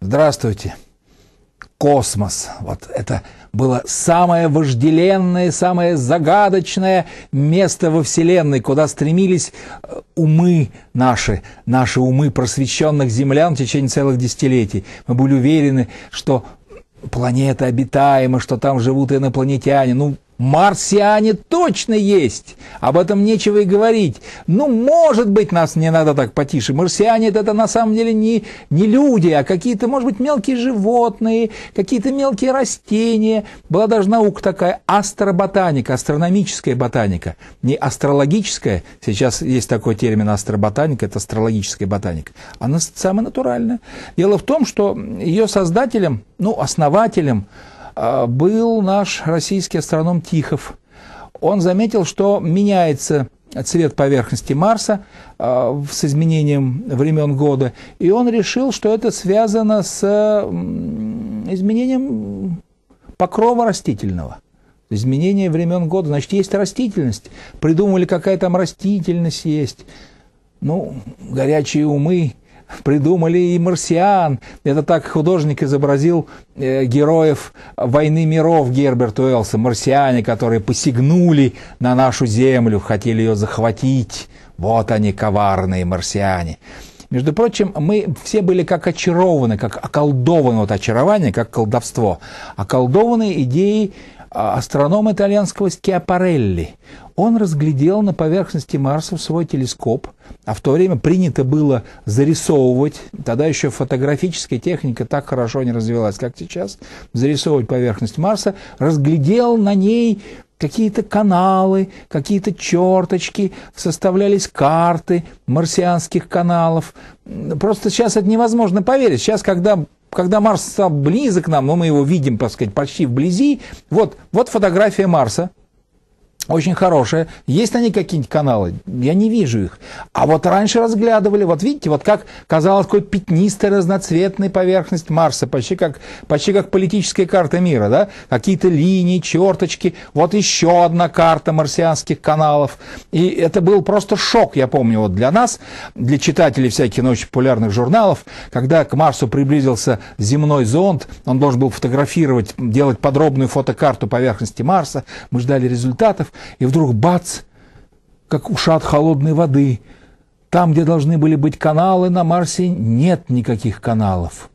Здравствуйте. Космос. Вот это было самое вожделенное, самое загадочное место во Вселенной, куда стремились э, умы наши, наши умы просвещенных землян в течение целых десятилетий. Мы были уверены, что планета обитаема, что там живут инопланетяне. Ну, Марсиане точно есть, об этом нечего и говорить. Ну, может быть, нас не надо так потише. Марсиане это на самом деле не, не люди, а какие-то, может быть, мелкие животные, какие-то мелкие растения. Была даже наука такая астроботаника, астрономическая ботаника, не астрологическая. Сейчас есть такой термин астроботаника, это астрологическая ботаника. Она самая натуральная. Дело в том, что ее создателем, ну, основателем, а, был наш российский астроном Тихов. Он заметил, что меняется цвет поверхности Марса а, с изменением времен года, и он решил, что это связано с изменением покрова растительного. Изменение времен года, значит, есть растительность. Придумали, какая там растительность есть. Ну, горячие умы придумали и марсиан. Это так художник изобразил э, героев «Войны миров» Герберта Уэллса, марсиане, которые посягнули на нашу землю, хотели ее захватить. Вот они, коварные марсиане. Между прочим, мы все были как очарованы, как околдованы вот очарование, как колдовство, околдованы идеей а астроном итальянского Скиапарелли. Он разглядел на поверхности Марса в свой телескоп, а в то время принято было зарисовывать, тогда еще фотографическая техника так хорошо не развивалась, как сейчас, зарисовывать поверхность Марса, разглядел на ней какие-то каналы, какие-то черточки, составлялись карты марсианских каналов. Просто сейчас это невозможно поверить. Сейчас, когда когда Марс стал близок к нам, но мы его видим, так сказать, почти вблизи, вот, вот фотография Марса, очень хорошая. Есть они какие-нибудь каналы? Я не вижу их. А вот раньше разглядывали, вот видите, вот как казалось, какой-то пятнистая разноцветная поверхность Марса, почти как, почти как политическая карта мира, да? Какие-то линии, черточки, вот еще одна карта марсианских каналов. И это был просто шок, я помню, вот для нас, для читателей всяких очень популярных журналов, когда к Марсу приблизился земной зонд, он должен был фотографировать, делать подробную фотокарту поверхности Марса, мы ждали результатов, деревьев, и вдруг бац, как ушат холодной воды. Там, где должны были быть каналы, на Марсе нет никаких каналов.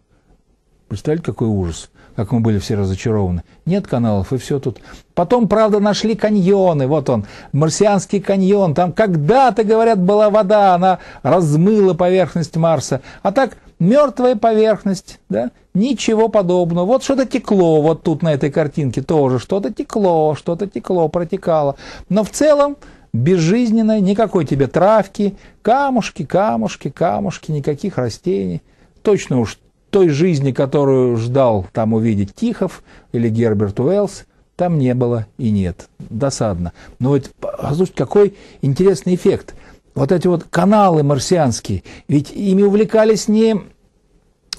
Представляете, какой ужас, как мы были все разочарованы. Нет каналов, и все тут. Потом, правда, нашли каньоны, вот он, марсианский каньон. Там когда-то, говорят, была вода, она размыла поверхность Марса. А так мертвая поверхность, да, ничего подобного. Вот что-то текло, вот тут на этой картинке тоже что-то текло, что-то текло, протекало. Но в целом безжизненное, никакой тебе травки, камушки, камушки, камушки, никаких растений. Точно уж той жизни, которую ждал там увидеть Тихов или Герберт Уэллс, там не было и нет. Досадно. Но вот, слушайте, какой интересный эффект – вот эти вот каналы марсианские, ведь ими увлекались не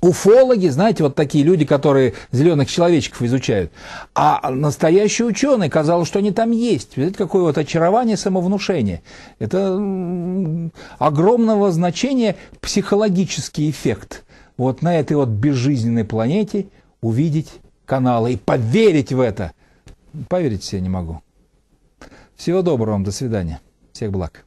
уфологи, знаете, вот такие люди, которые зеленых человечков изучают, а настоящие ученые, казалось, что они там есть. Видите, какое вот очарование самовнушение. Это огромного значения психологический эффект. Вот на этой вот безжизненной планете увидеть каналы и поверить в это. Поверить себе не могу. Всего доброго вам, до свидания. Всех благ.